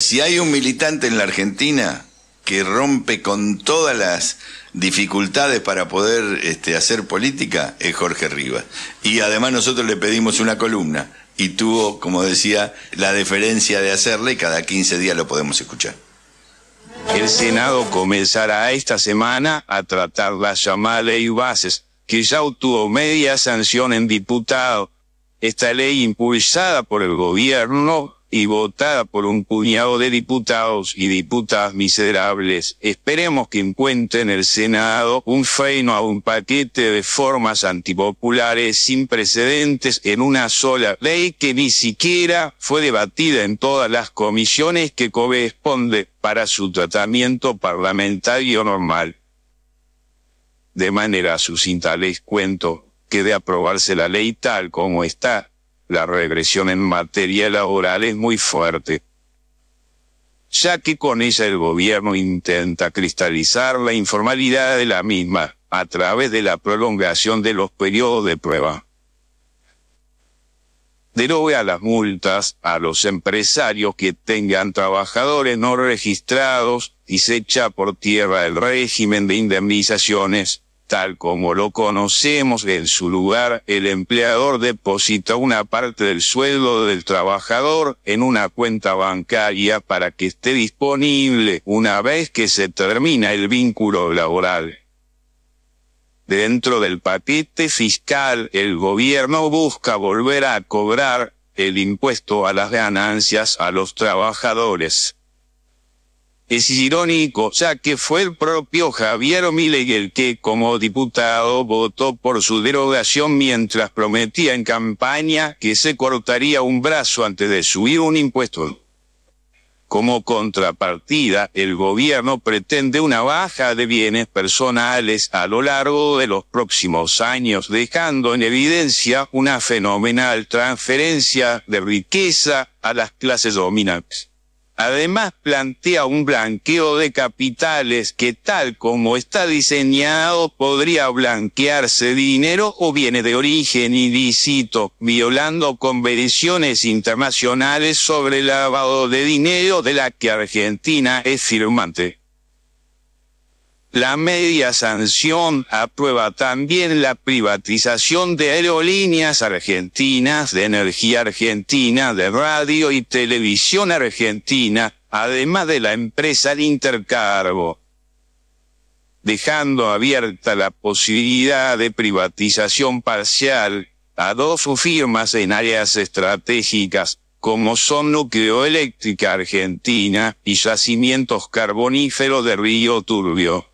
Si hay un militante en la Argentina que rompe con todas las dificultades para poder este, hacer política, es Jorge Rivas. Y además nosotros le pedimos una columna y tuvo, como decía, la deferencia de hacerle, y cada 15 días lo podemos escuchar. El Senado comenzará esta semana a tratar la llamada ley Bases, que ya obtuvo media sanción en diputado. Esta ley impulsada por el gobierno y votada por un puñado de diputados y diputadas miserables. Esperemos que encuentre en el Senado un feino a un paquete de formas antipopulares sin precedentes en una sola ley que ni siquiera fue debatida en todas las comisiones que corresponde para su tratamiento parlamentario normal. De manera sucinta les cuento que de aprobarse la ley tal como está, la regresión en materia laboral es muy fuerte, ya que con ella el gobierno intenta cristalizar la informalidad de la misma a través de la prolongación de los periodos de prueba. nuevo a las multas a los empresarios que tengan trabajadores no registrados y se echa por tierra el régimen de indemnizaciones tal como lo conocemos, en su lugar el empleador deposita una parte del sueldo del trabajador en una cuenta bancaria para que esté disponible una vez que se termina el vínculo laboral. Dentro del paquete fiscal, el gobierno busca volver a cobrar el impuesto a las ganancias a los trabajadores. Es irónico, ya que fue el propio Javier Milei el que como diputado votó por su derogación mientras prometía en campaña que se cortaría un brazo antes de subir un impuesto. Como contrapartida, el gobierno pretende una baja de bienes personales a lo largo de los próximos años, dejando en evidencia una fenomenal transferencia de riqueza a las clases dominantes. Además plantea un blanqueo de capitales que tal como está diseñado podría blanquearse dinero o bienes de origen ilícito, violando convenciones internacionales sobre el lavado de dinero de la que Argentina es firmante la media sanción aprueba también la privatización de aerolíneas argentinas, de energía argentina, de radio y televisión argentina, además de la empresa de intercargo dejando abierta la posibilidad de privatización parcial a dos firmas en áreas estratégicas como son Eléctrica Argentina y Yacimientos Carboníferos de Río Turbio.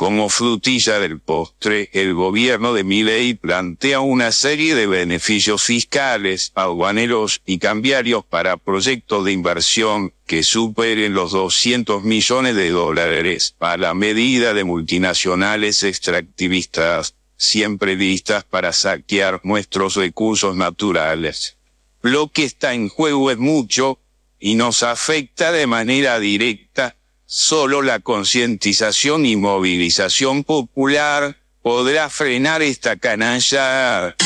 Como frutilla del postre, el gobierno de Miley plantea una serie de beneficios fiscales, aduaneros y cambiarios para proyectos de inversión que superen los 200 millones de dólares para medida de multinacionales extractivistas, siempre listas para saquear nuestros recursos naturales. Lo que está en juego es mucho, y nos afecta de manera directa Solo la concientización y movilización popular podrá frenar esta canalla.